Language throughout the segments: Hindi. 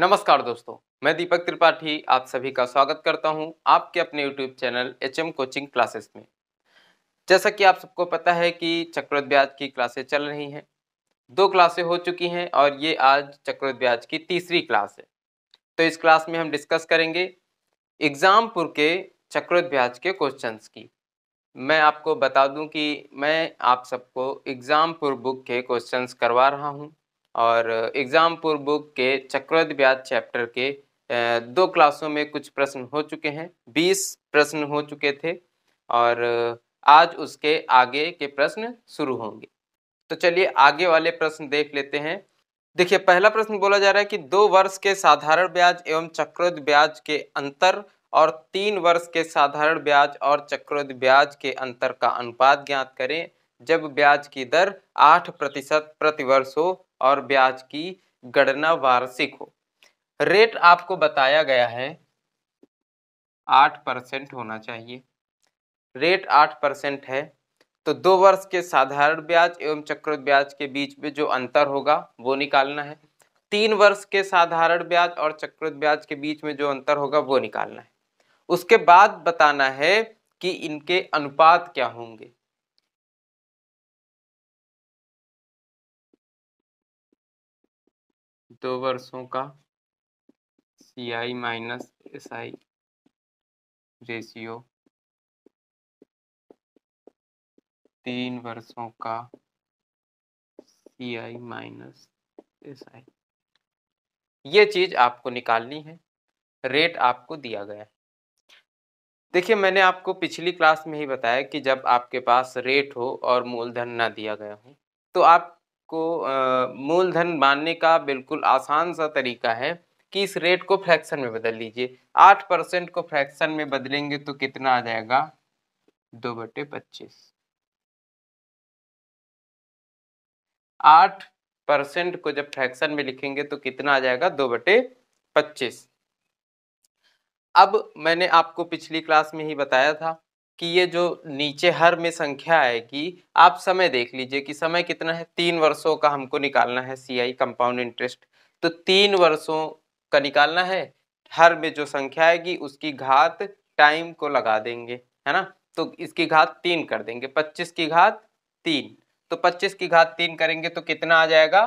नमस्कार दोस्तों मैं दीपक त्रिपाठी आप सभी का स्वागत करता हूं आपके अपने YouTube channel H M coaching classes में जैसा कि आप सबको पता है कि चक्रवत ब्याज की क्लासें चल रही हैं दो क्लासें हो चुकी हैं और ये आज चक्रवत ब्याज की तीसरी क्लास है तो इस क्लास में हम डिस्कस करेंगे एग्ज़ामपुर के चक्रवत ब्याज के क्वेश्चन की मैं आपको बता दूँ कि मैं आप सबको एग्ज़ामपुर बुक के क्वेश्चन करवा रहा हूँ और एग्ज़ाम पूर्व बुक के चक्रवर्त ब्याज चैप्टर के दो क्लासों में कुछ प्रश्न हो चुके हैं बीस प्रश्न हो चुके थे और आज उसके आगे के प्रश्न शुरू होंगे तो चलिए आगे वाले प्रश्न देख लेते हैं देखिए पहला प्रश्न बोला जा रहा है कि दो वर्ष के साधारण ब्याज एवं चक्रवृद्ध ब्याज के अंतर और तीन वर्ष के साधारण ब्याज और चक्रवृद्ध ब्याज के अंतर का अनुपात ज्ञात करें जब ब्याज की दर आठ प्रतिशत प्रतिवर्ष हो और ब्याज की गणना वार्षिक हो रेट आपको बताया गया है आठ परसेंट होना चाहिए रेट आठ परसेंट है तो दो वर्ष के साधारण ब्याज एवं चक्र ब्याज के बीच में जो अंतर होगा वो निकालना है तीन वर्ष के साधारण ब्याज और चक्र ब्याज के बीच में जो अंतर होगा वो निकालना है उसके बाद बताना है कि इनके अनुपात क्या होंगे दो वर्षों का C I minus S I ratio तीन वर्षों का सी आई माइनस एस आई ये चीज आपको निकालनी है रेट आपको दिया गया है देखिए मैंने आपको पिछली क्लास में ही बताया कि जब आपके पास रेट हो और मूलधन ना दिया गया हो तो आप को मूलधन मानने का बिल्कुल आसान सा तरीका है कि इस रेट को फ्रैक्शन में बदल लीजिए आठ परसेंट को फ्रैक्शन में बदलेंगे तो कितना आ जाएगा दो बटे पच्चीस आठ परसेंट को जब फ्रैक्शन में लिखेंगे तो कितना आ जाएगा दो बटे पच्चीस अब मैंने आपको पिछली क्लास में ही बताया था कि ये जो नीचे हर में संख्या आएगी आप समय देख लीजिए कि समय कितना है तीन वर्षों का हमको निकालना है सी आई कंपाउंड इंटरेस्ट तो तीन वर्षों का निकालना है हर में जो संख्या आएगी उसकी घात टाइम को लगा देंगे है ना तो इसकी घात तीन कर देंगे पच्चीस की घात तीन तो पच्चीस की घात तीन करेंगे तो कितना आ जाएगा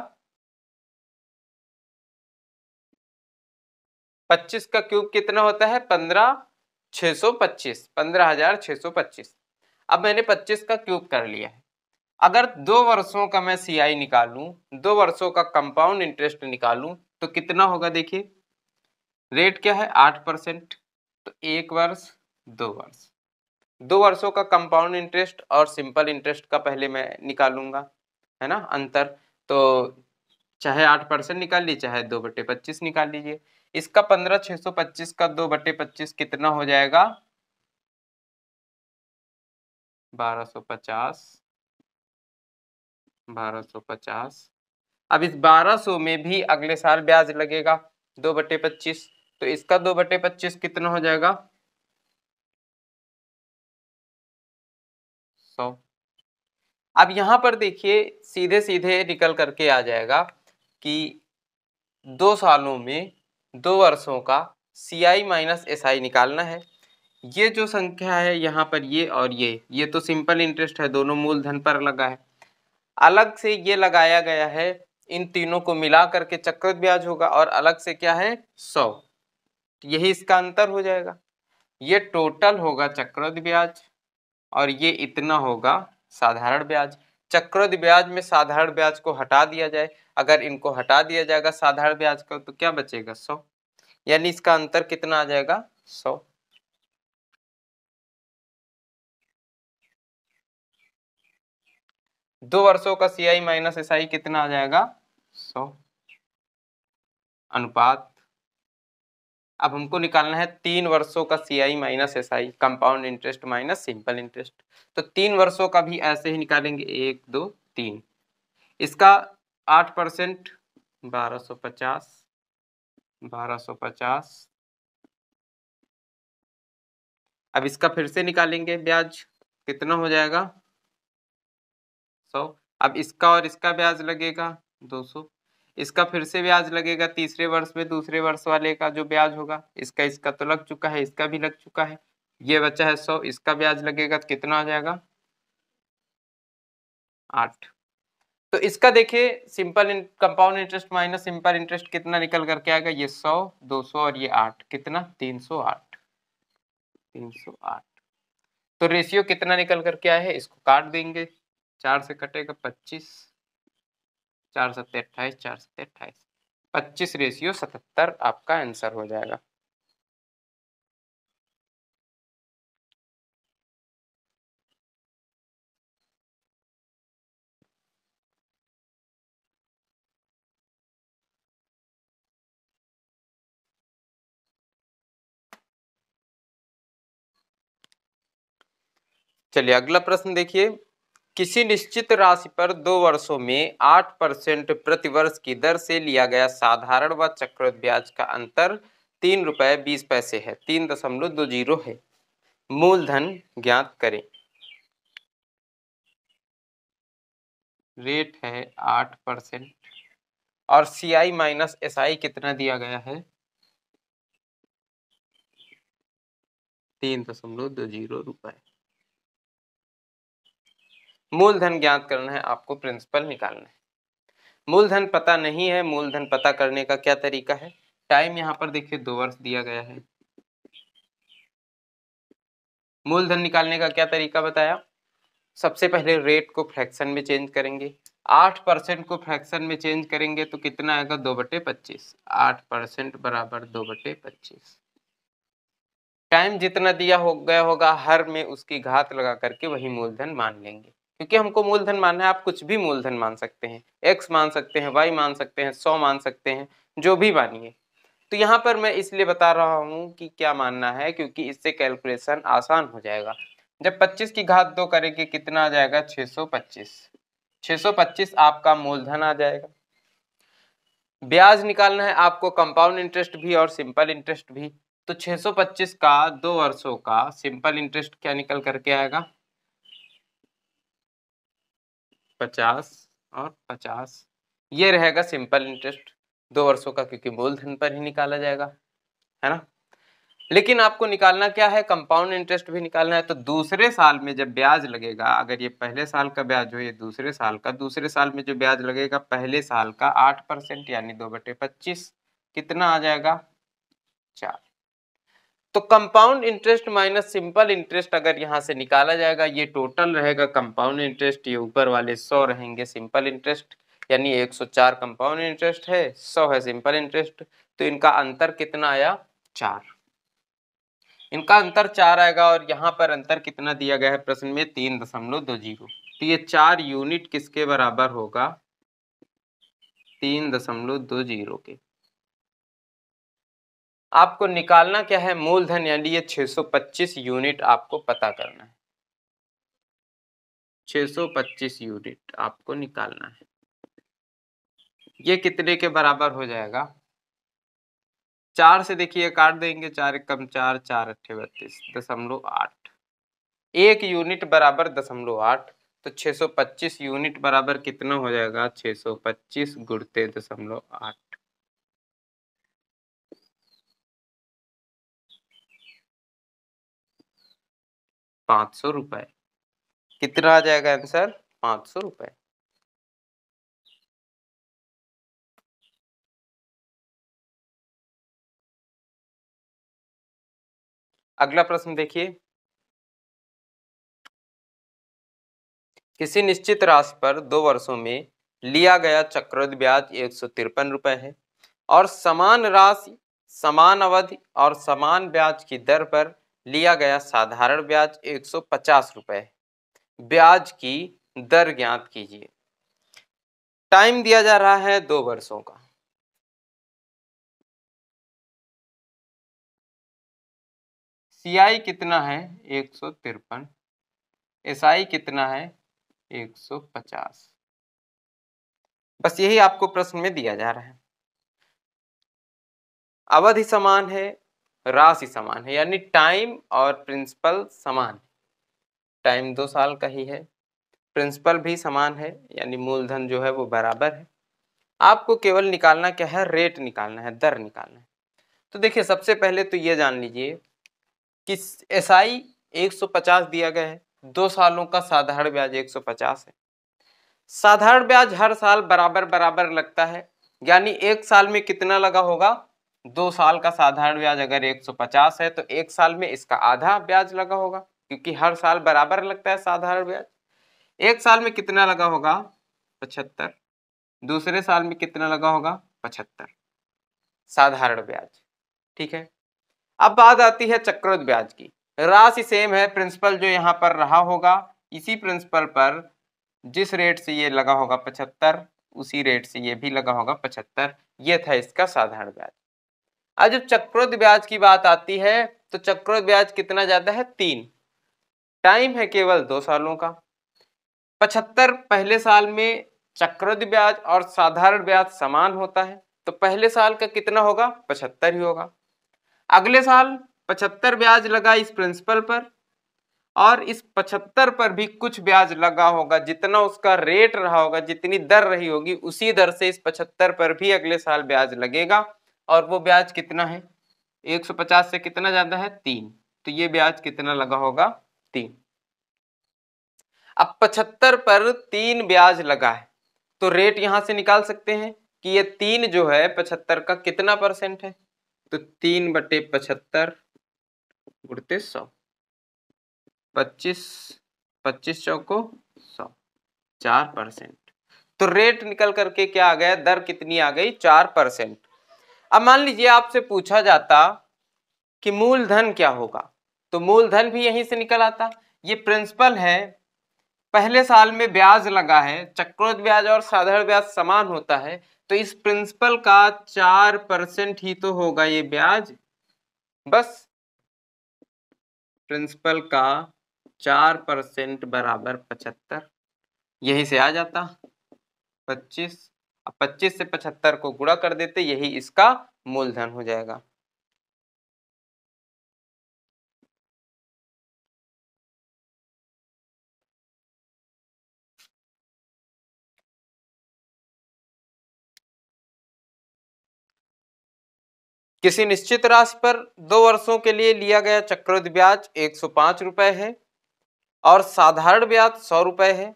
पच्चीस का क्यूब कितना होता है पंद्रह छः सौ पच्चीस पंद्रह हजार छः सौ पच्चीस अब मैंने पच्चीस का क्यूब कर लिया है अगर दो वर्षों का मैं सी आई निकालू दो वर्षों का कंपाउंड इंटरेस्ट निकालू तो कितना होगा देखिए रेट क्या है आठ परसेंट तो एक वर्ष दो वर्ष दो वर्षों का कंपाउंड इंटरेस्ट और सिंपल इंटरेस्ट का पहले मैं निकालूंगा है ना अंतर तो चाहे आठ परसेंट निकाल लीजिए चाहे दो बटे पच्चीस निकाल लीजिए इसका पंद्रह छह सौ पच्चीस का दो बटे पच्चीस कितना हो जाएगा बारह सौ पचास बारह सौ पचास अब इस बारह सौ में भी अगले साल ब्याज लगेगा दो बटे पच्चीस तो इसका दो बटे पच्चीस कितना हो जाएगा सौ अब यहां पर देखिए सीधे सीधे निकल करके आ जाएगा कि दो सालों में दो वर्षों का सी आई माइनस एस आई निकालना है ये जो संख्या है यहाँ पर ये और ये ये तो सिंपल इंटरेस्ट है दोनों मूलधन पर लगा है अलग से ये लगाया गया है इन तीनों को मिला करके चक्रवृत ब्याज होगा और अलग से क्या है सौ यही इसका अंतर हो जाएगा ये टोटल होगा चक्रवृत ब्याज और ये इतना होगा साधारण ब्याज चक्रवृद्धि ब्याज में साधारण ब्याज को हटा दिया जाए अगर इनको हटा दिया जाएगा साधारण ब्याज का तो क्या बचेगा सौ यानी इसका अंतर कितना आ जाएगा सौ दो वर्षों का सीआई माइनस एसआई कितना आ जाएगा सौ अनुपात अब हमको निकालना है तीन वर्षों का C I minus S I compound interest minus simple interest तो तीन वर्षों का भी ऐसे ही निकालेंगे एक दो तीन इसका आठ परसेंट बारह सौ पचास बारह सौ पचास अब इसका फिर से निकालेंगे ब्याज कितना हो जाएगा सौ अब इसका और इसका ब्याज लगेगा दो सौ इसका फिर से ब्याज लगेगा तीसरे वर्ष में दूसरे वर्ष वाले का जो ब्याज होगा इसका इसका तो लग चुका है इसका भी लग चुका है ये बच्चा है सौ इसका ब्याज लगेगा तो कितना आ जाएगा आठ तो इसका देखिए simple compound interest minus simple interest कितना निकल करके आएगा ये सौ दो सौ और ये आठ कितना तीन सौ आठ तीन सौ आठ तो रेशियो कितना निकल करके आया है इसको काट देंगे चार से कटेगा पच्चीस चार सत्ते अट्ठाईस चार सत्ते अट्ठाईस पच्चीस रेशियो सतहत्तर आपका आंसर हो जाएगा चलिए अगला प्रश्न देखिए किसी निश्चित राशि पर दो वर्षों में आठ परसेंट प्रतिवर्ष की दर से लिया गया साधारण व चक्र ब्याज का अंतर तीन रुपये बीस पैसे है तीन दशमलव दो जीरो है मूलधन ज्ञात करें रेट है आठ परसेंट और सी आई माइनस एस आई कितना दिया गया है तीन दशमलव दो जीरो रुपये मूलधन ज्ञात करना है आपको प्रिंसिपल निकालना है मूलधन पता नहीं है मूलधन पता करने का क्या तरीका है टाइम यहाँ पर देखिए दो वर्ष दिया गया है मूलधन निकालने का क्या तरीका बताया सबसे पहले रेट को फ्रैक्शन में चेंज करेंगे आठ परसेंट को फ्रैक्शन में चेंज करेंगे तो कितना आएगा दो बटे पच्चीस आठ परसेंट बराबर दो बटे पच्चीस टाइम जितना दिया हो गया होगा हर में उसकी घात लगा करके वही मूलधन मान लेंगे क्योंकि हमको मूलधन मानना है आप कुछ भी मूलधन मान सकते हैं एक्स मान सकते हैं वाई मान सकते हैं सौ मान सकते हैं जो भी मानिए तो यहाँ पर मैं इसलिए बता रहा हूँ कि क्या मानना है क्योंकि इससे कैलकुलेशन आसान हो जाएगा जब 25 की घात दो करेंगे कितना आ जाएगा 625 625 आपका मूलधन आ जाएगा ब्याज निकालना है आपको कंपाउंड इंटरेस्ट भी और सिंपल इंटरेस्ट भी तो 625 का दो वर्षों का सिंपल इंटरेस्ट क्या निकल करके आएगा पचास और पचास ये रहेगा सिंपल इंटरेस्ट दो वर्षों का क्योंकि मूलधन पर ही निकाला जाएगा है ना लेकिन आपको निकालना क्या है कंपाउंड इंटरेस्ट भी निकालना है तो दूसरे साल में जब ब्याज लगेगा अगर ये पहले साल का ब्याज हो ये दूसरे साल का दूसरे साल में जो ब्याज लगेगा पहले साल का आठ परसेंट यानी दो बटे पच्चीस कितना आ जाएगा चार तो compound interest minus simple interest अगर यहां से निकाला जाएगा ये टोटल रहेगा कंपाउंड इंटरेस्ट ये ऊपर वाले सौ रहेंगे सिंपल इंटरेस्ट यानी 104 कंपाउंड इंटरेस्ट है 100 है सिंपल इंटरेस्ट तो इनका अंतर कितना आया चार इनका अंतर चार आएगा और यहाँ पर अंतर कितना दिया गया है प्रश्न में तीन दशमलव दो जीरो तो ये चार यूनिट किसके बराबर होगा तीन दशमलव दो जीरो के आपको निकालना क्या है मूलधन यानी ये 625 यूनिट आपको पता करना है 625 यूनिट आपको निकालना है ये कितने के बराबर हो जाएगा चार से देखिए काट देंगे चार कम चार चार अट्ठे बत्तीस दशमलव आठ एक यूनिट बराबर दशमलव आठ तो 625 यूनिट बराबर कितना हो जाएगा 625 सौ पच्चीस गुड़ते दशमलव आठ पांच सौ रुपए कितना आ जाएगा आंसर पांच सौ रुपए अगला प्रश्न देखिए किसी निश्चित राशि पर दो वर्षों में लिया गया चक्रवृद्ध ब्याज एक सौ तिरपन रुपए है और समान राशि समान अवधि और समान ब्याज की दर पर लिया गया साधारण ब्याज एक सौ पचास ब्याज की दर ज्ञात कीजिए टाइम दिया जा रहा है दो वर्षों का सीआई कितना है एक सौ तिरपन एस आई कितना है एक सौ पचास बस यही आपको प्रश्न में दिया जा रहा है अवधि समान है राशि समान है यानी टाइम और प्रिंसिपल समान है टाइम दो साल का ही है प्रिंसिपल भी समान है यानी मूलधन जो है वो बराबर है आपको केवल निकालना क्या है रेट निकालना है दर निकालना है तो देखिए सबसे पहले तो ये जान लीजिए कि एस आई एक सौ पचास दिया गया है दो सालों का साधारण ब्याज एक सौ पचास है साधारण ब्याज हर साल बराबर बराबर लगता है यानी एक साल में कितना लगा होगा दो साल का साधारण ब्याज अगर 150 है तो एक साल में इसका आधा ब्याज लगा होगा क्योंकि हर साल बराबर लगता है साधारण ब्याज एक साल में कितना लगा होगा पचहत्तर दूसरे साल में कितना लगा होगा पचहत्तर साधारण ब्याज ठीक है अब बात आती है चक्रवृद्ध ब्याज की राशि सेम है प्रिंसिपल जो यहाँ पर रहा होगा इसी प्रिंसिपल पर जिस रेट से ये लगा होगा पचहत्तर उसी रेट से ये भी लगा होगा पचहत्तर ये था इसका साधारण ब्याज अब जब चक्रवृद्ध ब्याज की बात आती है तो चक्रवृद्ध ब्याज कितना ज्यादा है तीन टाइम है केवल दो सालों का पचहत्तर पहले साल में चक्रोद ब्याज और साधारण ब्याज समान होता है तो पहले साल का कितना होगा पचहत्तर ही होगा अगले साल पचहत्तर ब्याज लगा इस प्रिंसिपल पर और इस पचहत्तर पर भी कुछ ब्याज लगा होगा जितना उसका रेट रहा होगा जितनी दर रही होगी उसी दर से इस पचहत्तर पर भी अगले साल ब्याज लगेगा और वो ब्याज कितना है 150 से कितना ज्यादा है तीन तो ये ब्याज कितना लगा होगा तीन अब पचहत्तर पर तीन ब्याज लगा है तो रेट यहां से निकाल सकते हैं कि ये तीन जो है पचहत्तर का कितना परसेंट है तो तीन बटे पचहत्तर उड़ते सौ पच्चीस पच्चीस चौको सौ चार परसेंट तो रेट निकल करके क्या आ गया दर कितनी आ गई चार परसेंट अब मान लीजिए आपसे पूछा जाता कि मूलधन क्या होगा तो मूलधन भी यहीं से निकल आता ये प्रिंसिपल है पहले साल में ब्याज लगा है चक्रोत ब्याज और साधारण ब्याज समान होता है तो इस प्रिंसिपल का चार परसेंट ही तो होगा ये ब्याज बस प्रिंसिपल का चार परसेंट बराबर पचहत्तर यहीं से आ जाता पच्चीस अब से पचहत्तर को गुणा कर देते यही इसका मूलधन हो जाएगा किसी निश्चित राशि पर दो वर्षों के लिए लिया गया चक्रवृद्धि ब्याज एक सौ पांच रुपए है और साधारण ब्याज सौ रुपए है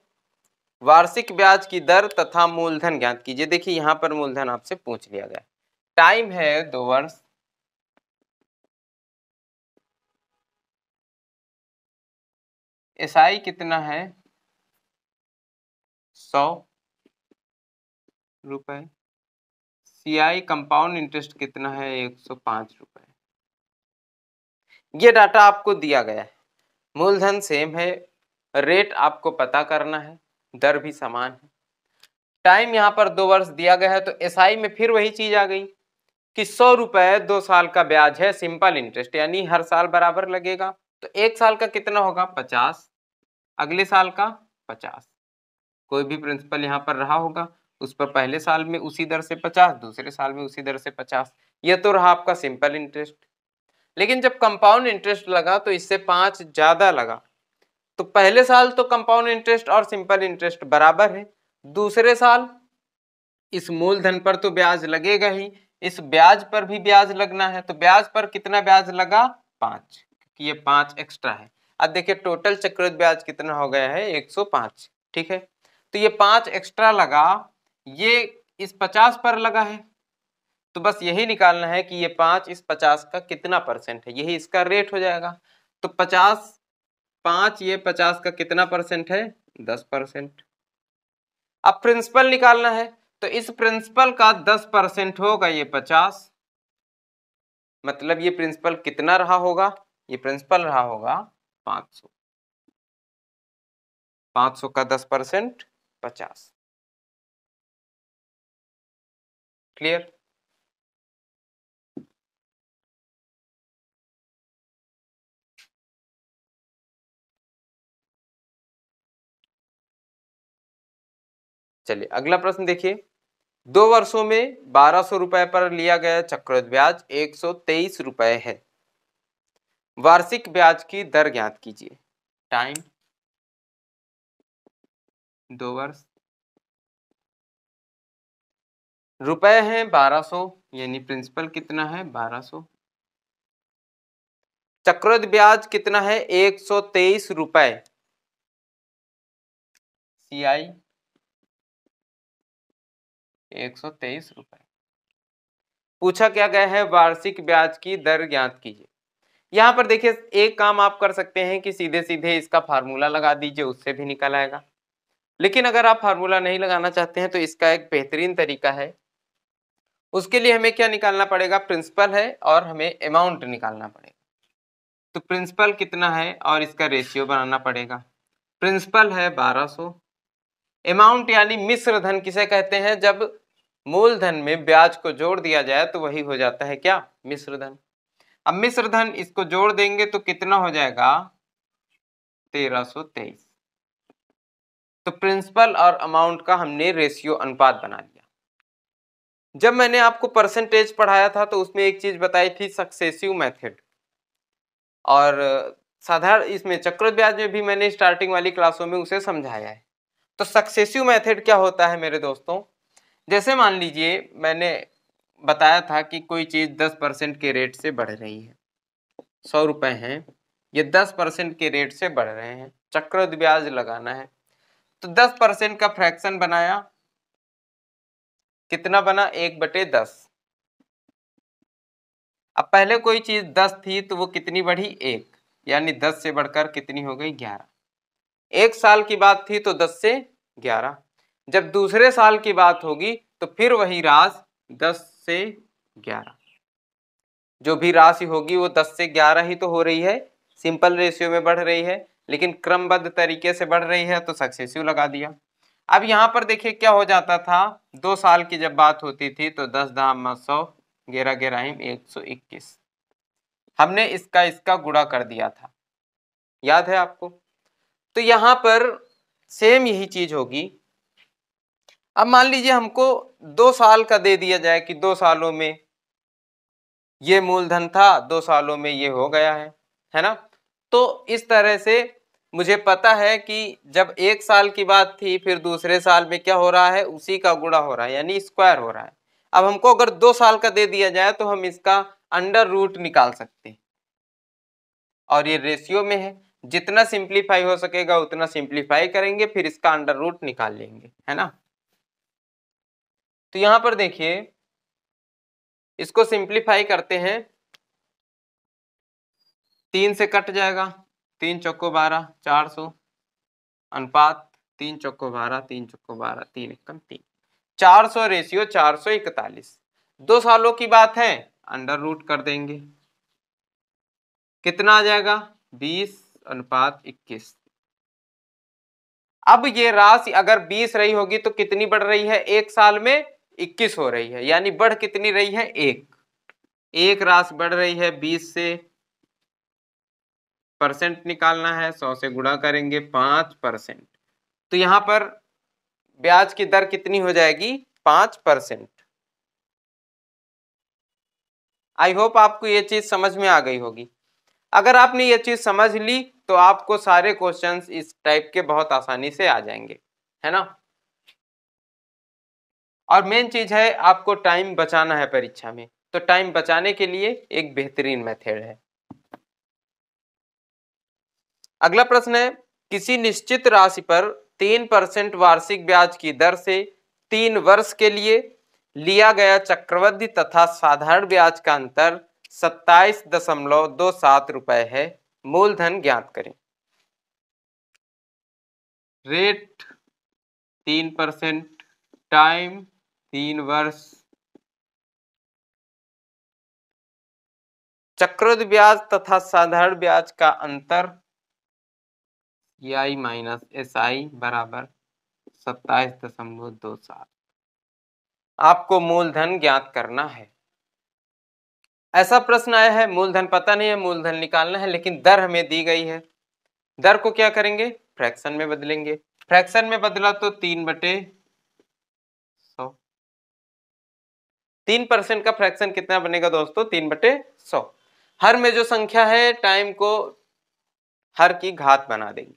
वार्षिक ब्याज की दर तथा मूलधन ज्ञात कीजिए देखिए यहाँ पर मूलधन आपसे पूछ लिया गया टाइम है दो वर्ष एस आई कितना है सौ रुपए सीआई कंपाउंड इंटरेस्ट कितना है एक सौ पांच रुपये ये डाटा आपको दिया गया है मूलधन सेम है रेट आपको पता करना है दर भी समान है टाइम यहाँ पर दो वर्ष दिया गया है तो एसआई में फिर वही चीज़ आ गई कि सौ रुपये दो साल का ब्याज है सिंपल इंटरेस्ट यानी हर साल बराबर लगेगा तो एक साल का कितना होगा पचास अगले साल का पचास कोई भी प्रिंसिपल यहाँ पर रहा होगा उस पर पहले साल में उसी दर से पचास दूसरे साल में उसी दर से पचास यह तो रहा आपका सिंपल इंटरेस्ट लेकिन जब कंपाउंड इंटरेस्ट लगा तो इससे पाँच ज़्यादा लगा तो पहले साल तो कंपाउंड इंटरेस्ट और सिंपल इंटरेस्ट बराबर है दूसरे साल इस मूलधन पर तो ब्याज लगेगा ही इस ब्याज पर भी ब्याज लगना है तो ब्याज पर कितना ब्याज लगा पांच क्योंकि ये पांच एक्स्ट्रा है अब देखिए टोटल चक्रवृद्धि ब्याज कितना हो गया है एक सौ पांच ठीक है तो ये पांच एक्स्ट्रा लगा ये इस पचास पर लगा है तो बस यही निकालना है कि ये पांच इस पचास का कितना परसेंट है यही इसका रेट हो जाएगा तो पचास पांच ये पचास का कितना परसेंट है दस परसेंट अब प्रिंसिपल निकालना है तो इस प्रिंसिपल का दस परसेंट होगा ये पचास मतलब ये प्रिंसिपल कितना रहा होगा ये प्रिंसिपल रहा होगा पांच सौ पांच सौ का दस परसेंट पचास क्लियर चलिए अगला प्रश्न देखिए दो वर्षों में बारह सौ रुपए पर लिया गया चक्रवृद्धि ब्याज एक सौ तेईस रुपए है वार्षिक ब्याज की दर ज्ञात कीजिए टाइम दो वर्ष रुपए हैं बारह सौ यानी प्रिंसिपल कितना है बारह सौ चक्रवृद्धि ब्याज कितना है एक सौ तेईस रुपए सी आई एक सौ तेईस रुपए पूछा क्या गया है वार्षिक ब्याज की दर ज्ञात कीजिए यहाँ पर देखिए एक काम आप कर सकते हैं कि सीधे सीधे इसका फार्मूला लगा दीजिए उससे भी निकल आएगा लेकिन अगर आप फार्मूला नहीं लगाना चाहते हैं तो इसका एक बेहतरीन तरीका है उसके लिए हमें क्या निकालना पड़ेगा प्रिंसिपल है और हमें अमाउंट निकालना पड़ेगा तो प्रिंसिपल कितना है और इसका रेशियो बनाना पड़ेगा प्रिंसिपल है 1200 अमाउंट यानी मिश्र धन किसे कहते हैं जब मूलधन में ब्याज को जोड़ दिया जाए तो वही हो जाता है क्या मिश्रधन अब मिश्रधन इसको जोड़ देंगे तो कितना हो जाएगा तेरह तेईस तो प्रिंसिपल और अमाउंट का हमने रेशियो अनुपात बना लिया जब मैंने आपको परसेंटेज पढ़ाया था तो उसमें एक चीज बताई थी सक्सेसिव मेथड और साधारण इसमें चक्र ब्याज में भी मैंने स्टार्टिंग वाली क्लासों में उसे समझाया है तो सक्सेसिव मेथड क्या होता है मेरे दोस्तों जैसे मान लीजिए मैंने बताया था कि कोई चीज़ दस परसेंट के रेट से बढ़ रही है सौ रुपए हैं ये दस परसेंट के रेट से बढ़ रहे हैं चक्रवृद्धि ब्याज लगाना है तो दस परसेंट का फ्रैक्शन बनाया कितना बना एक बटे दस अब पहले कोई चीज दस थी तो वो कितनी बढ़ी एक यानी दस से बढ़कर कितनी हो गई ग्यारह एक साल की बात थी तो दस से ग्यारह जब दूसरे साल की बात होगी तो फिर वही राश दस से ग्यारह जो भी राशि होगी वो दस से ग्यारह ही तो हो रही है सिंपल रेशियो में बढ़ रही है लेकिन क्रमबद्ध तरीके से बढ़ रही है तो सक्सेसिव लगा दिया अब यहाँ पर देखिए क्या हो जाता था दो साल की जब बात होती थी तो दस दाम सौ ग्यारह ग्यारह एक सौ इक्कीस हमने इसका इसका गुड़ा कर दिया था याद है आपको तो यहाँ पर सेम यही चीज़ होगी अब मान लीजिए हमको दो साल का दे दिया जाए कि दो सालों में ये मूलधन था दो सालों में ये हो गया है है ना तो इस तरह से मुझे पता है कि जब एक साल की बात थी फिर दूसरे साल में क्या हो रहा है उसी का गुणा हो रहा है यानी स्क्वायर हो रहा है अब हमको अगर दो साल का दे दिया जाए तो हम इसका अंडर रूट निकाल सकते हैं और ये रेशियो में है जितना सिंप्लीफाई हो सकेगा उतना सिंप्लीफाई करेंगे फिर इसका अंडर रूट निकाल लेंगे है ना तो यहां पर देखिए इसको सिंप्लीफाई करते हैं तीन से कट जाएगा तीन चौको बारह चार सौ अनुपात तीन चौको बारह तीन चौको बारह तीन एक तीन चार सौ रेशियो चार सौ इकतालीस दो सालों की बात है अंडर रूट कर देंगे कितना आ जाएगा बीस अनुपात इक्कीस अब ये राशि अगर बीस रही होगी तो कितनी बढ़ रही है एक साल में इक्कीस हो रही है यानी बढ़ कितनी रही है एक एक राशि बढ़ रही है बीस से परसेंट निकालना है सौ से गुणा करेंगे पाँच परसेंट तो यहां पर ब्याज की दर कितनी हो जाएगी पांच परसेंट आई होप आपको ये चीज़ समझ में आ गई होगी अगर आपने ये चीज़ समझ ली तो आपको सारे क्वेश्चंस इस टाइप के बहुत आसानी से आ जाएंगे है ना और मेन चीज़ है आपको टाइम बचाना है परीक्षा में तो टाइम बचाने के लिए एक बेहतरीन मेथड है अगला प्रश्न है किसी निश्चित राशि पर तीन परसेंट वार्षिक ब्याज की दर से तीन वर्ष के लिए लिया गया चक्रवृद्धि तथा साधारण ब्याज का अंतर सत्ताईस दशमलव दो सात रुपए है मूलधन ज्ञात करें रेट तीन परसेंट टाइम तीन वर्ष चक्रवृद्ध ब्याज तथा साधारण ब्याज का अंतर आई माइनस एस आई बराबर सत्ताईस दशमलव दो सात आपको मूलधन ज्ञात करना है ऐसा प्रश्न आया है मूलधन पता नहीं है मूलधन निकालना है लेकिन दर हमें दी गई है दर को क्या करेंगे फ्रैक्शन में बदलेंगे फ्रैक्शन में बदला तो तीन बटे तीन परसेंट का फ्रैक्शन कितना बनेगा दोस्तों तीन बटे सौ हर में जो संख्या है टाइम को हर की घात बना देंगे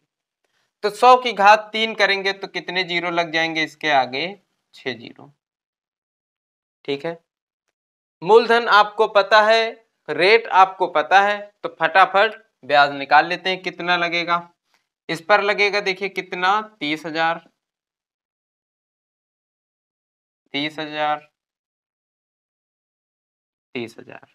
तो सौ की घात तीन करेंगे तो कितने जीरो लग जाएंगे इसके आगे छह जीरो ठीक है मूलधन आपको पता है रेट आपको पता है तो फटाफट ब्याज निकाल लेते हैं कितना लगेगा इस पर लगेगा देखिए कितना तीस हजार तीस हजार तीस हजार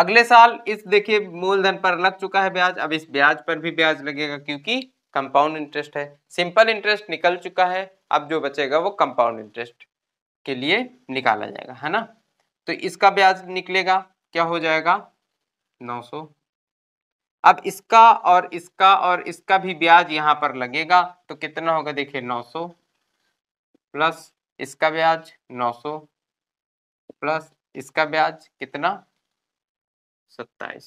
अगले साल इस देखिए मूलधन पर लग चुका है ब्याज अब इस ब्याज पर भी ब्याज लगेगा क्योंकि कंपाउंड इंटरेस्ट है सिंपल इंटरेस्ट निकल चुका है अब जो बचेगा वो कंपाउंड इंटरेस्ट के लिए निकाला जाएगा है ना तो इसका ब्याज निकलेगा क्या हो जाएगा 900 अब इसका और इसका और इसका भी ब्याज यहां पर लगेगा तो कितना होगा देखिए 900 प्लस इसका ब्याज प्लस इसका ब्याज कितना सत्ताईस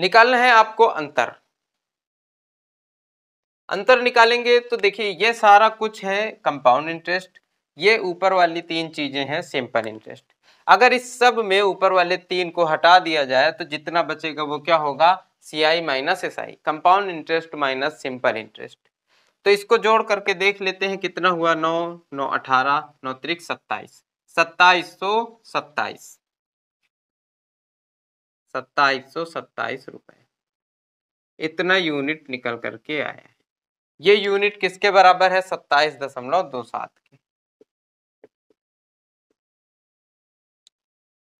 निकालना है आपको अंतर अंतर निकालेंगे तो देखिए ये सारा कुछ है कंपाउंड इंटरेस्ट ये ऊपर वाली तीन चीजें हैं सिंपल इंटरेस्ट अगर इस सब में ऊपर वाले तीन को हटा दिया जाए तो जितना बचेगा वो क्या होगा C I minus S I compound interest minus simple interest तो इसको जोड़ करके देख लेते हैं कितना हुआ नौ नौ अठारह नौ त्रिक सत्ताईस सत्ताईस सौ सत्ताईस सत्ताईस सौ सत्ताईस रुपये इतना यूनिट निकल करके आया है ये यूनिट किसके बराबर है सत्ताईस दशमलव दो सात के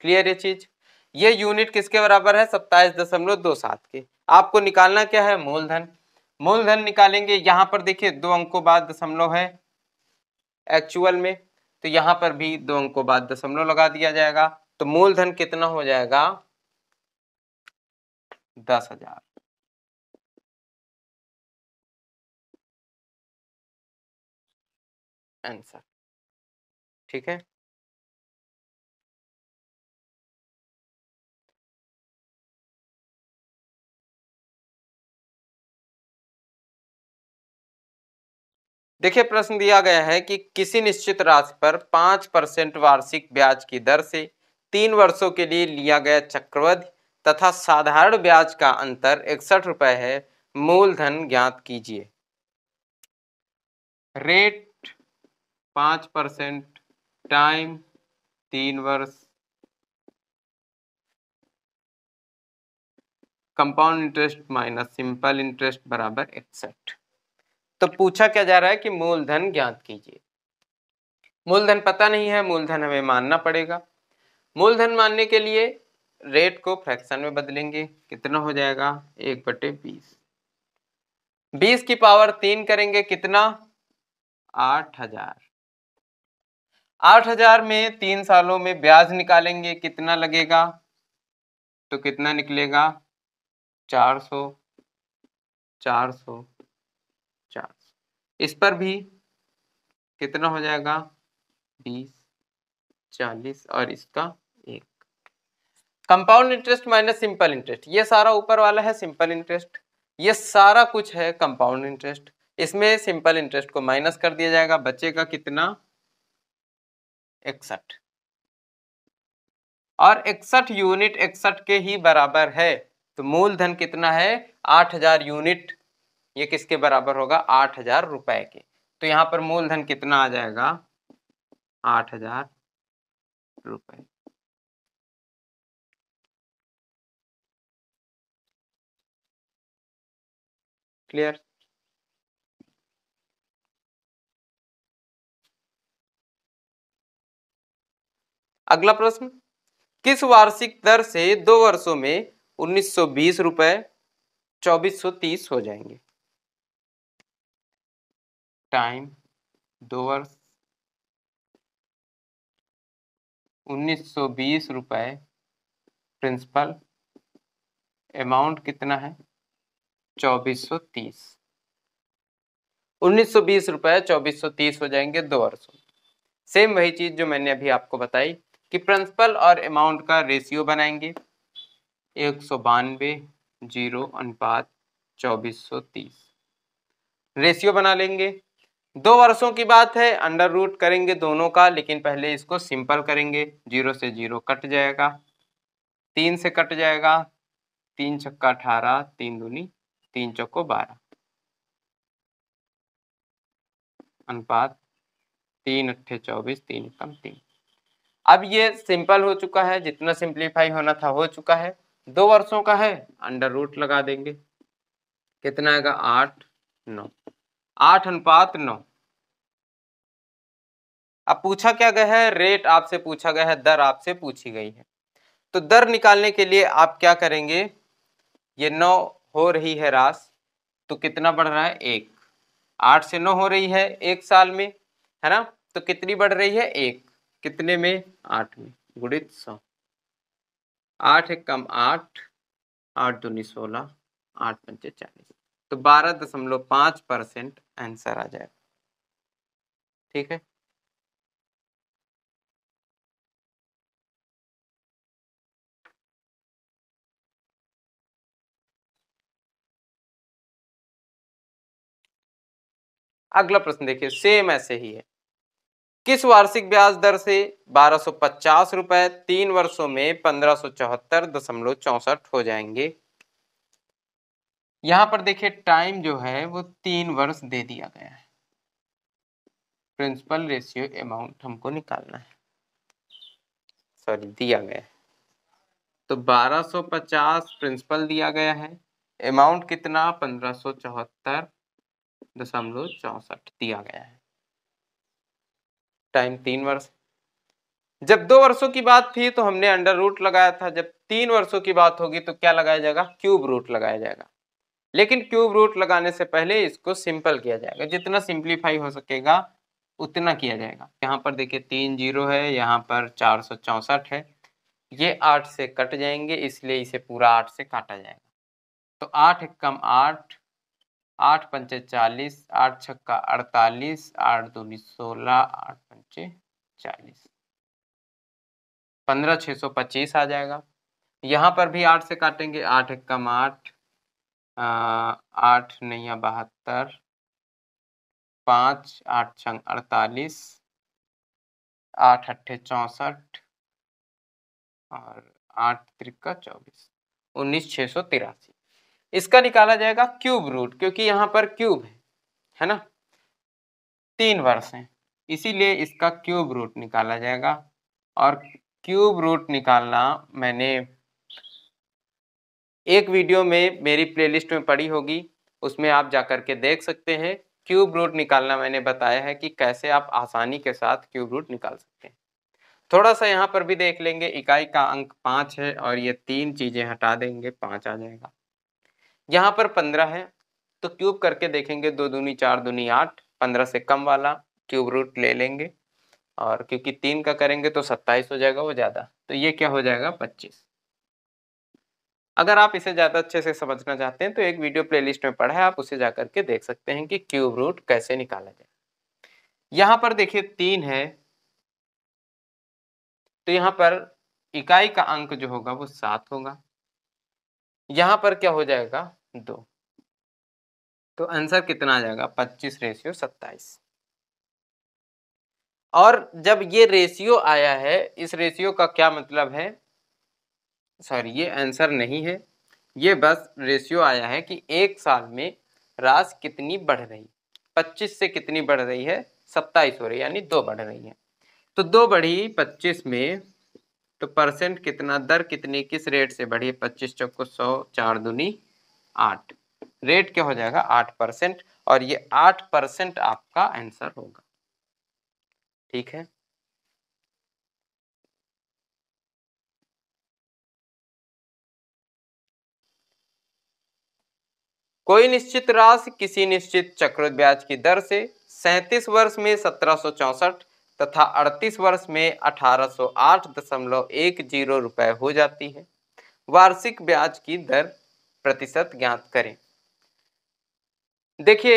क्लियर ये चीज ये यूनिट किसके बराबर है सत्ताईस दशमलव दो सात के आपको निकालना क्या है मूलधन मूलधन निकालेंगे यहां पर देखिए दो अंकों बाद दशमलव है एक्चुअल में तो यहां पर भी दो अंकों बाद दशमलव लगा दिया जाएगा तो मूलधन कितना हो जाएगा दस हजार आंसर ठीक है देखिए प्रश्न दिया गया है कि किसी निश्चित राशि पर पांच परसेंट वार्षिक ब्याज की दर से तीन वर्षों के लिए लिया गया चक्रवृद्धि तथा साधारण ब्याज का अंतर इकसठ रुपए है मूलधन ज्ञात कीजिए रेट पांच परसेंट टाइम तीन वर्ष compound interest minus simple interest बराबर इकसठ तो पूछा क्या जा रहा है कि मूलधन ज्ञात कीजिए मूलधन पता नहीं है मूलधन हमें मानना पड़ेगा मूलधन मानने के लिए रेट को फ्रैक्शन में बदलेंगे कितना हो जाएगा एक बटे बीस बीस की पावर तीन करेंगे कितना आठ हजार आठ हजार में तीन सालों में ब्याज निकालेंगे कितना लगेगा तो कितना निकलेगा चार सौ चार सौ इस पर भी कितना हो जाएगा बीस चालीस और इसका एक compound interest minus simple interest ये सारा ऊपर वाला है सिंपल इंटरेस्ट ये सारा कुछ है कंपाउंड इंटरेस्ट इसमें सिंपल इंटरेस्ट को माइनस कर दिया जाएगा बचेगा कितना इकसठ और इकसठ यूनिट इकसठ के ही बराबर है तो मूलधन कितना है आठ हजार यूनिट ये किसके बराबर होगा आठ हजार रुपए के तो यहाँ पर मूलधन कितना आ जाएगा आठ हजार रुपए क्लियर अगला प्रश्न किस वार्षिक दर से दो वर्षों में उन्नीस सौ बीस रुपए चौबीस सौ तीस हो जाएंगे टाइम दो वर्ष उन्नीस सौ बीस रुपये प्रिंसिपल अमाउंट कितना है चौबीस सौ तीस उन्नीस रुपये चौबीस हो जाएंगे दो वर्षों सेम वही चीज़ जो मैंने अभी आपको बताई कि प्रिंसिपल और अमाउंट का रेशियो बनाएंगे एक सौ बानवे जीरो अनुपात चौबीस सौ तीस रेशियो बना लेंगे दो वर्षों की बात है अंडर रूट करेंगे दोनों का लेकिन पहले इसको सिंपल करेंगे जीरो से जीरो कट जाएगा तीन से कट जाएगा तीन छक्का अठारह तीन दूनी तीन चौको बारह अनुपात तीन अट्ठे चौबीस तीन कम तीन अब ये सिंपल हो चुका है जितना सिंप्लीफाई होना था हो चुका है दो वर्षों का है अंडर रूट लगा देंगे कितना आएगा आठ नौ आठ अनुपात नौ अब पूछा क्या गया है रेट आपसे पूछा गया है दर आपसे पूछी गई है तो दर निकालने के लिए आप क्या करेंगे ये नौ हो रही है रास तो कितना बढ़ रहा है एक आठ से नौ हो रही है एक साल में है ना तो कितनी बढ़ रही है एक कितने में आठ में गुणित सौ आठ एक कम आठ आठ दूनी सोलह आठ पंचे चालीस तो बारह दशमलव पांच परसेंट आंसर आ जाएगा ठीक है अगला प्रश्न देखिए सेम ऐसे ही है किस वार्षिक ब्याज दर से बारह सौ पचास रुपए तीन वर्षों में पंद्रह सौ चौहत्तर दशमलव चौसठ हो जाएंगे यहां पर देखिए टाइम जो है वो तीन वर्ष दे दिया गया है प्रिंसिपल रेशियो अमाउंट हमको निकालना है सॉरी दिया गया तो 1250 प्रिंसिपल दिया गया है अमाउंट कितना पंद्रह सो चौहत्तर दशमलव चौसठ दिया गया है टाइम तीन वर्ष जब दो वर्षों की बात थी तो हमने अंडर रूट लगाया था जब तीन वर्षों की बात होगी तो क्या लगाया जाएगा क्यूब रूट लगाया जाएगा लेकिन क्यूब रूट लगाने से पहले इसको सिंपल किया जाएगा जितना सिंप्लीफाई हो सकेगा उतना किया जाएगा यहाँ पर देखिए तीन जीरो है यहाँ पर चार सौ चौंसठ है ये आठ से कट जाएंगे इसलिए इसे पूरा आठ से काटा जाएगा तो आठ कम आठ आठ पंचे चालीस आठ छक्का अड़तालीस आठ दूनी सोलह आठ पंचे चालीस पंद्रह छः सौ पच्चीस आ जाएगा यहाँ पर भी आठ से काटेंगे आठ एक कम आठ आठ नैया बहत्तर पाँच आठ छंग अड़तालीस आठ अट्ठे चौंसठ और आठ त्रिका चौबीस उन्नीस छः सौ तिरासी इसका निकाला जाएगा क्यूब रूट क्योंकि यहाँ पर क्यूब है है ना तीन वर्ष हैं इसीलिए इसका क्यूब रूट निकाला जाएगा और क्यूब रूट निकालना मैंने एक वीडियो में मेरी प्लेलिस्ट में पड़ी होगी उसमें आप जा कर के देख सकते हैं क्यूब रूट निकालना मैंने बताया है कि कैसे आप आसानी के साथ क्यूब रूट निकाल सकते हैं थोड़ा सा यहाँ पर भी देख लेंगे इकाई का अंक पाँच है और ये तीन चीज़ें हटा देंगे पाँच आ जाएगा यहाँ पर पंद्रह है तो क्यूब करके देखेंगे दो दूनी चार दूनी आठ पंद्रह से कम वाला क्यूब रूट ले लेंगे और क्योंकि तीन का करेंगे तो सत्ताईस हो जाएगा वो ज़्यादा तो ये क्या हो जाएगा पच्चीस अगर आप इसे ज़्यादा अच्छे से समझना चाहते हैं तो एक वीडियो प्लेलिस्ट में पढ़ा है आप उसे जाकर के देख सकते हैं कि क्यूब रूट कैसे निकाला जाए यहाँ पर देखिए तीन है तो यहाँ पर इकाई का अंक जो होगा वो सात होगा यहाँ पर क्या हो जाएगा दो तो आंसर कितना आ जाएगा पच्चीस रेशियो सत्ताईस और जब ये रेशियो आया है इस रेशियो का क्या मतलब है सॉरी ये आंसर नहीं है ये बस रेशियो आया है कि एक साल में रास कितनी बढ़ रही पच्चीस से कितनी बढ़ रही है सत्ताईस हो रही है यानी दो बढ़ रही है तो दो बढ़ी पच्चीस में तो परसेंट कितना दर कितनी किस रेट से बढ़ी पच्चीस चौको सौ चार दूनी आठ रेट क्या हो जाएगा आठ परसेंट और ये आठ परसेंट आपका आंसर होगा ठीक है कोई निश्चित राशि किसी निश्चित चक्रवृत ब्याज की दर से सैंतीस वर्ष में सत्रह तथा अड़तीस वर्ष में अठारह रुपए हो जाती है वार्षिक ब्याज की दर प्रतिशत ज्ञात करें देखिए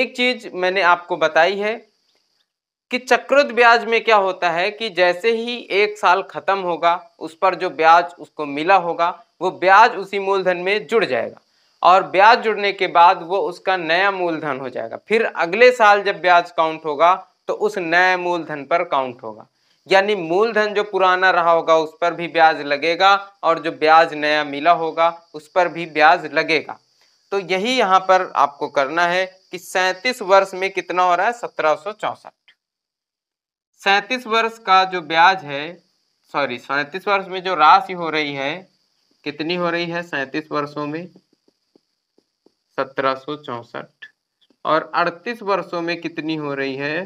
एक चीज मैंने आपको बताई है कि चक्रोद ब्याज में क्या होता है कि जैसे ही एक साल खत्म होगा उस पर जो ब्याज उसको मिला होगा वो ब्याज उसी मूलधन में जुड़ जाएगा और ब्याज जुड़ने के बाद वो उसका नया मूलधन हो जाएगा फिर अगले साल जब ब्याज काउंट होगा तो उस नए मूलधन पर काउंट होगा यानी मूलधन जो पुराना रहा होगा उस पर भी ब्याज लगेगा और जो ब्याज नया मिला होगा उस पर भी ब्याज लगेगा तो यही यहाँ पर आपको करना है कि सैतीस वर्ष में कितना हो रहा है सत्रह सौ चौसठ सैतीस वर्ष का जो ब्याज है सॉरी सैंतीस वर्ष में जो राशि हो रही है कितनी हो रही है सैंतीस वर्षों में सत्रह और 38 वर्षों में कितनी हो रही है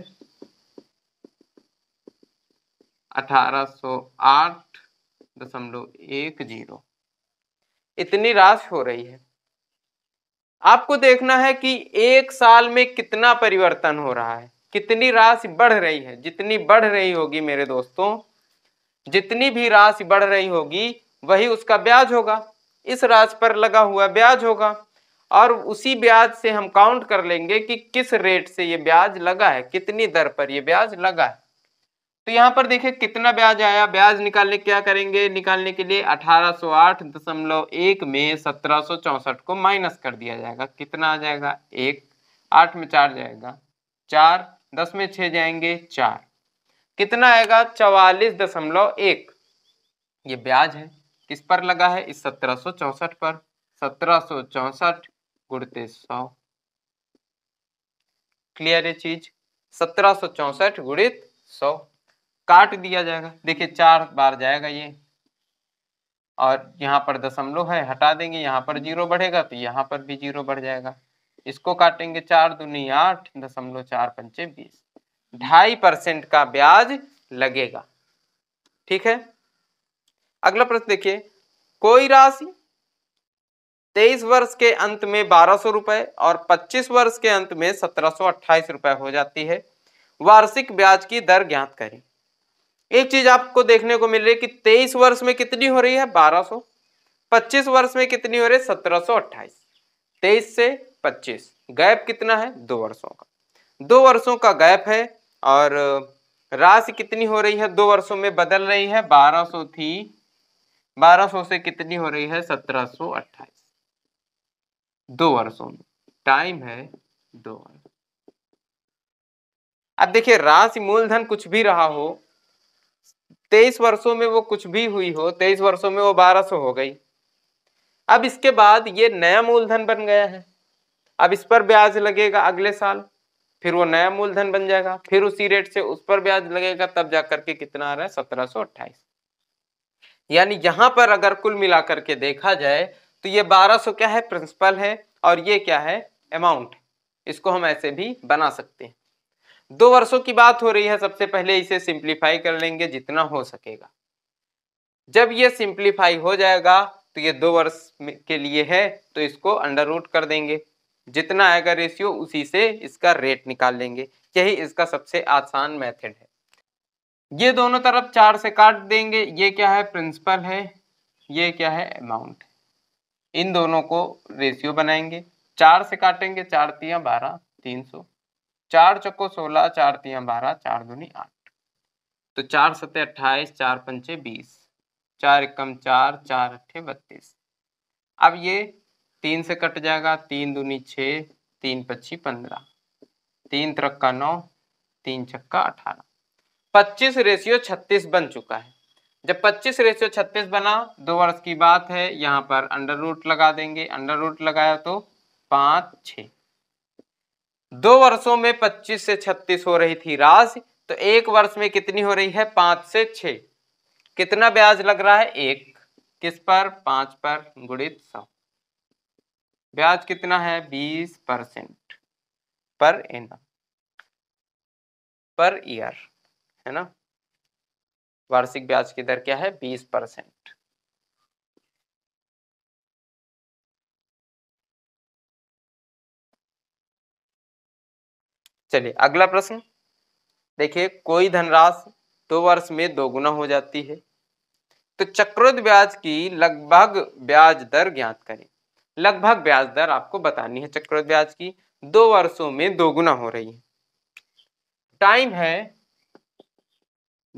1808.10 इतनी राशि हो रही है आपको देखना है कि एक साल में कितना परिवर्तन हो रहा है कितनी राशि बढ़ रही है जितनी बढ़ रही होगी मेरे दोस्तों जितनी भी राशि बढ़ रही होगी वही उसका ब्याज होगा इस राशि पर लगा हुआ ब्याज होगा और उसी ब्याज से हम काउंट कर लेंगे कि किस रेट से ये ब्याज लगा है कितनी दर पर ये ब्याज लगा है तो यहाँ पर देखिए कितना ब्याज आया ब्याज निकालने क्या करेंगे निकालने के लिए 1808.1 में सत्रह को माइनस कर दिया जाएगा कितना आ जाएगा एक आठ में चार जाएगा चार दस में छः जाएंगे चार कितना आएगा चवालीस दशमलव एक ये ब्याज है किस पर लगा है इस सत्रह पर सत्रह चौसठ गुड़तेज सौ क्लियर है चीज सत्रह सौ चौसठ गुड़ित सौ काट दिया जाएगा देखिए चार बार जाएगा ये और यहाँ पर दशमलव है हटा देंगे यहाँ पर जीरो बढ़ेगा तो यहाँ पर भी जीरो बढ़ जाएगा इसको काटेंगे चार दूनी आठ दशमलव चार पंचे बीस ढाई परसेंट का ब्याज लगेगा ठीक है अगला प्रश्न देखिए कोई राशि तेईस वर्ष के अंत में बारह सौ रुपए और पच्चीस वर्ष के अंत में सत्रह सौ अट्ठाईस रुपए हो जाती है वार्षिक ब्याज की दर ज्ञात करें एक चीज आपको देखने को मिल रही है कि तेईस वर्ष में कितनी हो रही है बारह सौ पच्चीस वर्ष में कितनी हो रही है सत्रह सौ अट्ठाईस तेईस से पच्चीस गैप कितना है दो वर्षों का दो वर्षों का गैप है और राशि कितनी हो रही है दो वर्षों में बदल रही है बारह सौ थी बारह सौ से कितनी हो रही है सत्रह सौ अट्ठाईस दो वर्षों में टाइम है दो वर्ष अब देखिए राशि मूलधन कुछ भी रहा हो तेईस वर्षों में वो कुछ भी हुई हो तेईस वर्षों में वो बारह सौ हो गई अब इसके बाद ये नया मूलधन बन गया है अब इस पर ब्याज लगेगा अगले साल फिर वो नया मूलधन बन जाएगा फिर उसी रेट से उस पर ब्याज लगेगा तब जा करके कितना आ रहा है सत्रह सौ अट्ठाईस यानी यहां पर अगर कुल मिलाकर के देखा जाए तो ये 1200 क्या है प्रिंसिपल है और ये क्या है अमाउंट इसको हम ऐसे भी बना सकते हैं दो वर्षों की बात हो रही है सबसे पहले इसे सिंप्लीफाई कर लेंगे जितना हो सकेगा जब ये सिंप्लीफाई हो जाएगा तो ये दो वर्ष के लिए है तो इसको अंडर रूट कर देंगे जितना आएगा रेशियो उसी से इसका रेट निकाल लेंगे यही इसका सबसे आसान मेथड है ये दोनों तरफ चार से काट देंगे ये क्या है प्रिंसिपल है ये क्या है अमाउंट इन दोनों को रेशियो बनाएंगे चार से काटेंगे चार तिया बारह तीन सौ चार चक्को सोलह चार तिया बारह चार दूनी आठ तो चार सत्य अट्ठाईस चार पंचे बीस चार एकम चार चार अट्ठे बत्तीस अब ये तीन से कट जाएगा तीन दूनी छः तीन पच्ची पंद्रह तीन तरक्का नौ तीन छक्का अठारह पच्चीस रेशियो छत्तीस बन चुका है जब 25 रेशियो छत्तीस बना दो वर्ष की बात है यहाँ पर अंडर रूट लगा देंगे अंडर रूट लगाया तो पाँच छ दो वर्षों में 25 से 36 हो रही थी राज तो एक वर्ष में कितनी हो रही है पाँच से छ कितना ब्याज लग रहा है एक किस पर पाँच पर गुणित सौ ब्याज कितना है बीस परसेंट पर एन पर ईयर है ना वार्षिक ब्याज की दर क्या है बीस परसेंट चलिए अगला प्रश्न देखिए कोई धनराशि दो वर्ष में दोगुना हो जाती है तो चक्रवृद्ध ब्याज की लगभग ब्याज दर ज्ञात करें लगभग ब्याज दर आपको बतानी है चक्रवृद्ध ब्याज की दो वर्षों में दोगुना हो रही है टाइम है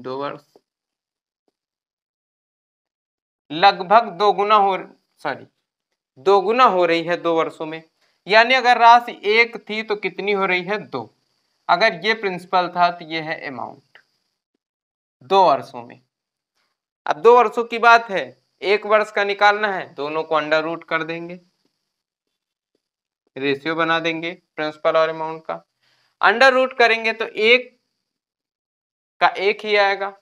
दो वर्ष लगभग दो गुना हो सॉरी दो गुना हो रही है दो वर्षों में यानी अगर राशि एक थी तो कितनी हो रही है दो अगर ये प्रिंसिपल था तो ये है अमाउंट दो वर्षों में अब दो वर्षों की बात है एक वर्ष का निकालना है दोनों को अंडर रूट कर देंगे रेशियो बना देंगे प्रिंसिपल और अमाउंट का अंडर रूट करेंगे तो एक का एक ही आएगा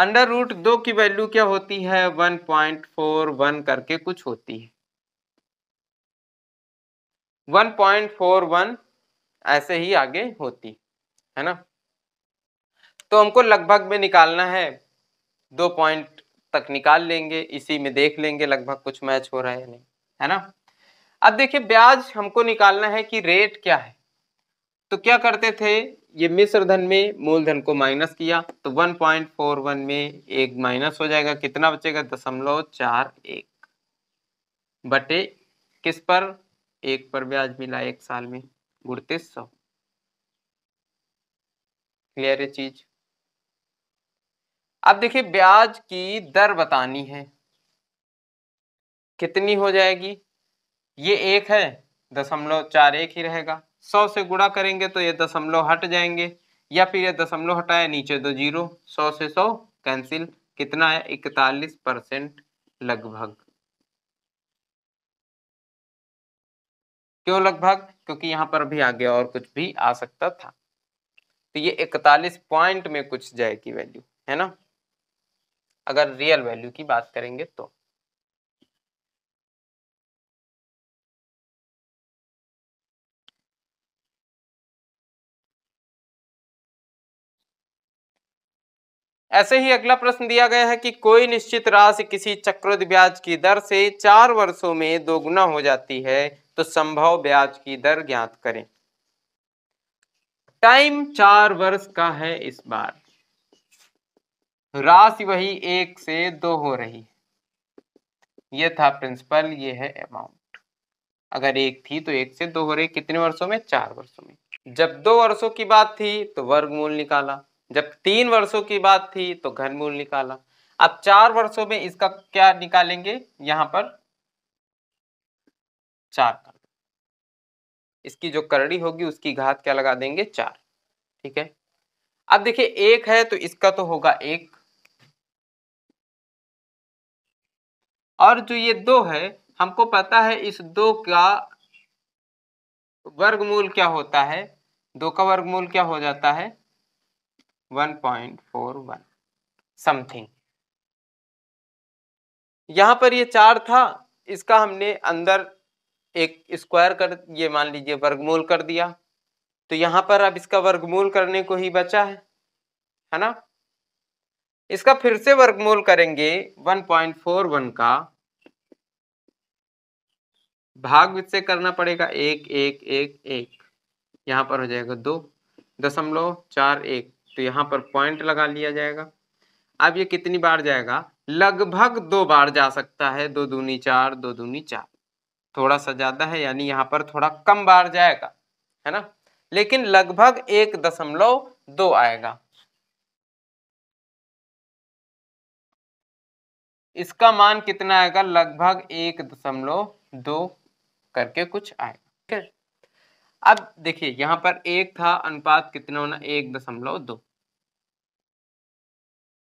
अंडर रूट दो की वैल्यू क्या होती है 1.41 करके कुछ होती है 1.41 ऐसे ही आगे होती है ना तो हमको लगभग में निकालना है दो पॉइंट तक निकाल लेंगे इसी में देख लेंगे लगभग कुछ मैच हो रहा है नहीं है ना अब देखिए ब्याज हमको निकालना है कि रेट क्या है तो क्या करते थे ये मिश्र धन में मूलधन को माइनस किया तो 1.41 में एक माइनस हो जाएगा कितना बचेगा दशमलव चार एक बटे किस पर एक पर ब्याज मिला एक साल में गुड़तीस सौ क्लियर है चीज अब देखिए ब्याज की दर बतानी है कितनी हो जाएगी ये एक है दशमलव चार एक ही रहेगा सौ से गुणा करेंगे तो ये दशमलव हट जाएंगे या फिर ये दशमलव हटाया नीचे तो जीरो सौ से सौ कैंसिल कितना है इकतालीस परसेंट लगभग क्यों लगभग क्योंकि यहां पर भी आगे और कुछ भी आ सकता था तो ये इकतालीस पॉइंट में कुछ जाएगी वैल्यू है ना अगर रियल वैल्यू की बात करेंगे तो ऐसे ही अगला प्रश्न दिया गया है कि कोई निश्चित राशि किसी चक्रवृद्धि ब्याज की दर से चार वर्षों में दोगुना हो जाती है तो संभव ब्याज की दर ज्ञात करें टाइम चार वर्ष का है इस बार राशि वही एक से दो हो रही है यह था प्रिंसिपल ये है अमाउंट अगर एक थी तो एक से दो हो रही कितने वर्षों में चार वर्षों में जब दो वर्षों की बात थी तो वर्गमूल निकाला जब तीन वर्षों की बात थी तो घनमूल निकाला अब चार वर्षों में इसका क्या निकालेंगे यहां पर चार का इसकी जो करड़ी होगी उसकी घात क्या लगा देंगे चार ठीक है अब देखिए एक है तो इसका तो होगा एक और जो ये दो है हमको पता है इस दो का वर्गमूल क्या होता है दो का वर्गमूल क्या हो जाता है 1.41 समथिंग यहां पर ये चार था इसका हमने अंदर एक स्क्वायर कर ये मान लीजिए वर्गमूल कर दिया तो यहां पर अब इसका वर्गमूल करने को ही बचा है है ना इसका फिर से वर्गमूल करेंगे 1.41 का भाग से करना पड़ेगा एक एक एक एक यहां पर हो जाएगा दो दशमलव चार एक तो यहाँ पर पॉइंट लगा लिया जाएगा अब ये कितनी बार जाएगा लगभग दो बार जा सकता है दो दूनी चार दो दूनी चार थोड़ा सा ज़्यादा है यानी यहाँ पर थोड़ा कम बार जाएगा है ना लेकिन लगभग एक दशमलव दो आएगा इसका मान कितना आएगा लगभग एक दशमलव दो करके कुछ आएगा ठीक है अब देखिए यहाँ पर एक था अनुपात कितना होना एक दशमलव दो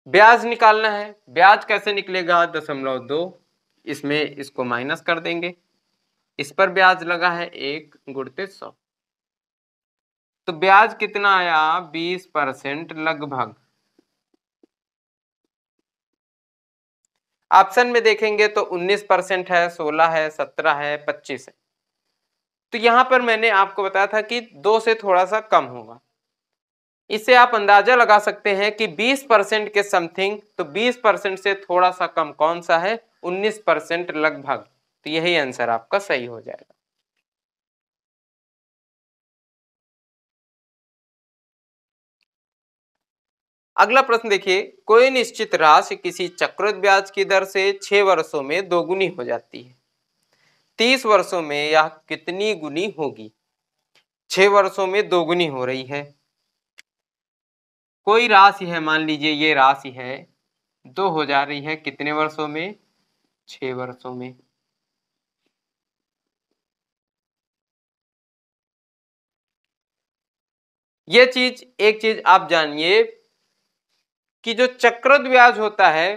ब्याज निकालना है ब्याज कैसे निकलेगा दशमलव दो इसमें इसको माइनस कर देंगे इस पर ब्याज लगा है एक गुड़ते सौ तो ब्याज कितना आया बीस परसेंट लगभग ऑप्शन में देखेंगे तो उन्नीस परसेंट है सोलह है सत्रह है पच्चीस है तो यहां पर मैंने आपको बताया था कि दो से थोड़ा सा कम होगा इससे आप अंदाजा लगा सकते हैं कि 20 परसेंट के समथिंग तो 20 परसेंट से थोड़ा सा कम कौन सा है 19 परसेंट लगभग तो यही आंसर आपका सही हो जाएगा अगला प्रश्न देखिए कोई निश्चित राशि किसी चक्रवृद्ध ब्याज की दर से छह वर्षों में दोगुनी हो जाती है तीस वर्षों में यह कितनी गुनी होगी छह वर्षों में दोगुनी हो रही है कोई राशि है मान लीजिए ये राशि है दो हो जा रही है कितने वर्षों में छ वर्षों में ये चीज एक चीज आप जानिए कि जो चक्रद ब्याज होता है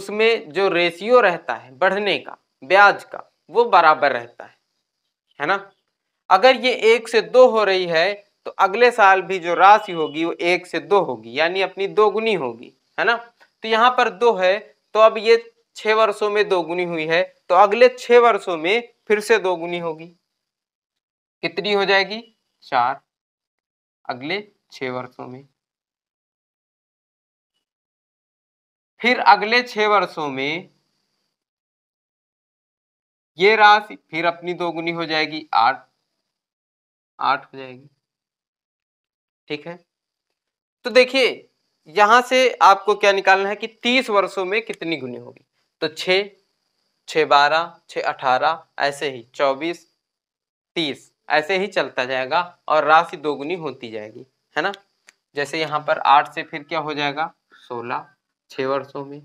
उसमें जो रेशियो रहता है बढ़ने का ब्याज का वो बराबर रहता है है ना अगर ये एक से दो हो रही है तो अगले साल भी जो राशि होगी वो एक से दो होगी यानी अपनी दोगुनी होगी है ना तो यहाँ पर दो है तो अब ये छह वर्षों में दोगुनी हुई है तो अगले छह वर्षों में फिर से दोगुनी होगी कितनी हो जाएगी चार अगले छह वर्षों में फिर अगले छह वर्षों में ये राशि फिर अपनी दोगुनी हो जाएगी आठ आठ हो जाएगी ठीक है तो देखिए यहां से आपको क्या निकालना है कि तीस वर्षों में कितनी गुनी होगी तो छ छह बारह छ अठारह ऐसे ही चौबीस तीस ऐसे ही चलता जाएगा और राशि दोगुनी होती जाएगी है ना जैसे यहाँ पर आठ से फिर क्या हो जाएगा सोलह छ वर्षों में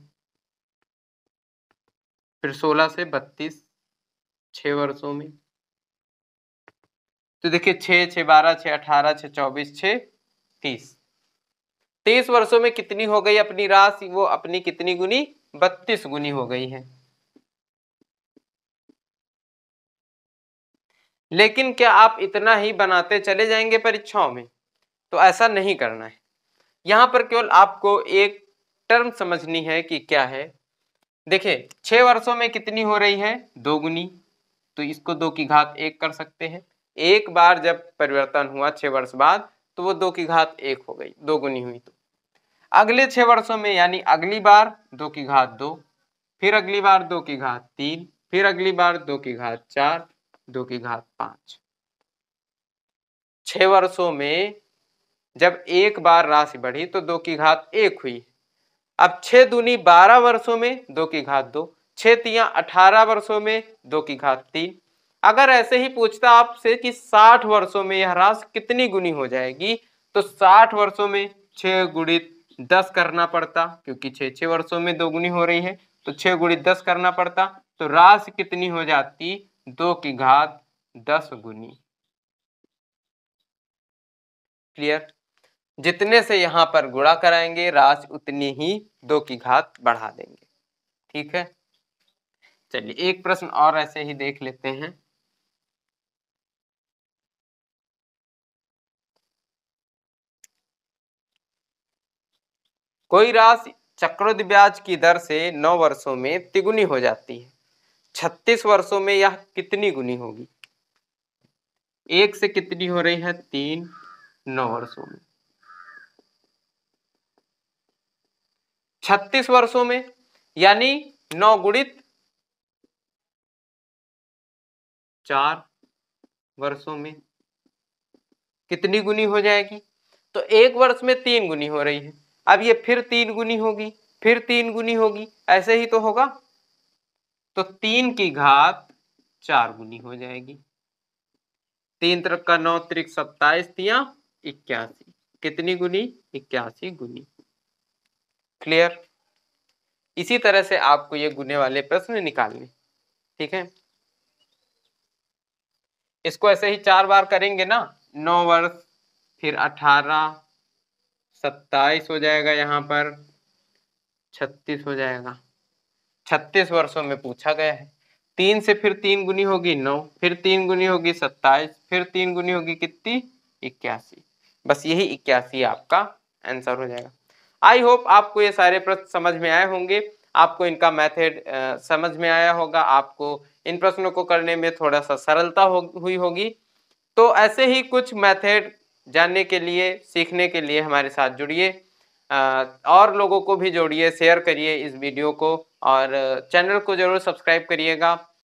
फिर सोलह से बत्तीस छ वर्षों में तो देखिए छ छः बारह छः अठारह छः चौबीस छह तीस तीस वर्षों में कितनी हो गई अपनी राशि वो अपनी कितनी गुनी बत्तीस गुनी हो गई है लेकिन क्या आप इतना ही बनाते चले जाएंगे परीक्षाओं में तो ऐसा नहीं करना है यहाँ पर केवल आपको एक टर्म समझनी है कि क्या है देखिये छह वर्षों में कितनी हो रही है दो गुनी तो इसको दो की घात एक कर सकते हैं एक बार जब परिवर्तन हुआ छह वर्ष बाद तो वो दो की घात एक हो गई दो गुनी हुई तो अगले छह वर्षों में यानी अगली बार दो की घात दो फिर अगली बार दो की घात तीन फिर अगली बार दो की घात चार दो की घात पांच छह वर्षों में जब एक बार राशि बढ़ी तो दो की घात एक हुई अब छह दूनी बारह वर्षों में दो की घात दो छह तिया अठारह वर्षों में दो की घात तीन अगर ऐसे ही पूछता आपसे कि 60 वर्षों में यह राशि कितनी गुनी हो जाएगी तो 60 वर्षों में छ गुणित दस करना पड़ता क्योंकि छ छ वर्षों में दोगुनी हो रही है तो छ गुणित दस करना पड़ता तो राशि कितनी हो जाती दो की घात दस गुनी क्लियर जितने से यहाँ पर गुणा कराएंगे राशि उतनी ही दो की घात बढ़ा देंगे ठीक है चलिए एक प्रश्न और ऐसे ही देख लेते हैं कोई राशि चक्रवृद्धि ब्याज की दर से नौ वर्षों में तिगुनी हो जाती है छत्तीस वर्षों में यह कितनी गुनी होगी एक से कितनी हो रही है तीन नौ वर्षों में छत्तीस वर्षों में यानी नौ गुणित चार वर्षों में कितनी गुनी हो जाएगी तो एक वर्ष में तीन गुनी हो रही है अब ये फिर तीन गुनी होगी फिर तीन गुनी होगी ऐसे ही तो होगा तो तीन की घात चार गुनी हो जाएगी तीन तरफ का नौ त्रिक सत्ताईस दिया इक्यासी कितनी गुनी इक्यासी गुनी क्लियर इसी तरह से आपको ये गुने वाले प्रश्न निकालने ठीक है इसको ऐसे ही चार बार करेंगे ना नौ वर्ष फिर अठारह सत्ताईस हो जाएगा यहाँ पर छत्तीस हो जाएगा छत्तीस वर्षों में पूछा गया है तीन से फिर तीन गुनी होगी नौ फिर तीन गुनी होगी सत्ताईस फिर तीन गुनी होगी कितनी इक्यासी बस यही इक्यासी आपका आंसर हो जाएगा आई होप आपको ये सारे प्रश्न समझ में आए होंगे आपको इनका मेथड समझ में आया होगा आपको इन प्रश्नों को करने में थोड़ा सा सरलता हो, हुई होगी तो ऐसे ही कुछ मेथड जानने के लिए सीखने के लिए हमारे साथ जुड़िए और लोगों को भी जोड़िए शेयर करिए इस वीडियो को और चैनल को ज़रूर सब्सक्राइब करिएगा